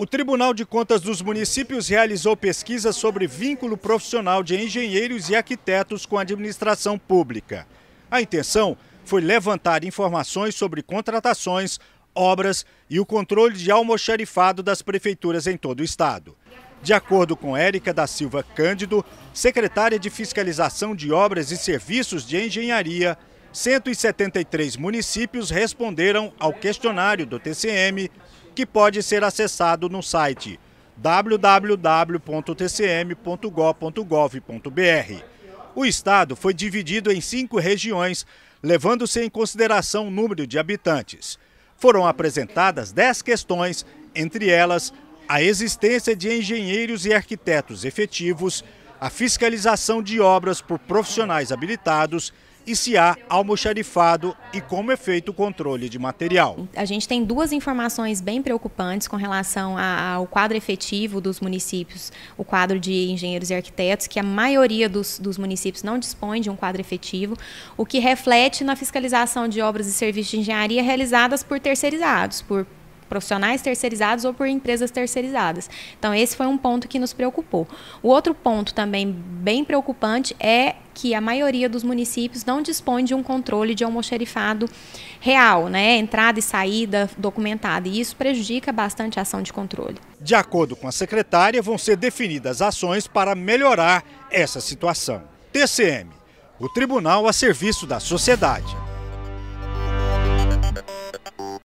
O Tribunal de Contas dos Municípios realizou pesquisa sobre vínculo profissional de engenheiros e arquitetos com a administração pública. A intenção foi levantar informações sobre contratações, obras e o controle de almoxarifado das prefeituras em todo o estado. De acordo com Érica da Silva Cândido, secretária de Fiscalização de Obras e Serviços de Engenharia 173 municípios responderam ao questionário do TCM, que pode ser acessado no site www.tcm.gov.br. O estado foi dividido em cinco regiões, levando-se em consideração o número de habitantes. Foram apresentadas dez questões, entre elas a existência de engenheiros e arquitetos efetivos, a fiscalização de obras por profissionais habilitados e se há almoxarifado e como é feito o controle de material. A gente tem duas informações bem preocupantes com relação ao quadro efetivo dos municípios, o quadro de engenheiros e arquitetos, que a maioria dos, dos municípios não dispõe de um quadro efetivo, o que reflete na fiscalização de obras e serviços de engenharia realizadas por terceirizados, por profissionais terceirizados ou por empresas terceirizadas. Então, esse foi um ponto que nos preocupou. O outro ponto também bem preocupante é que a maioria dos municípios não dispõe de um controle de almoxerifado real, né? Entrada e saída documentada, e isso prejudica bastante a ação de controle. De acordo com a secretária, vão ser definidas ações para melhorar essa situação. TCM, o tribunal a serviço da sociedade.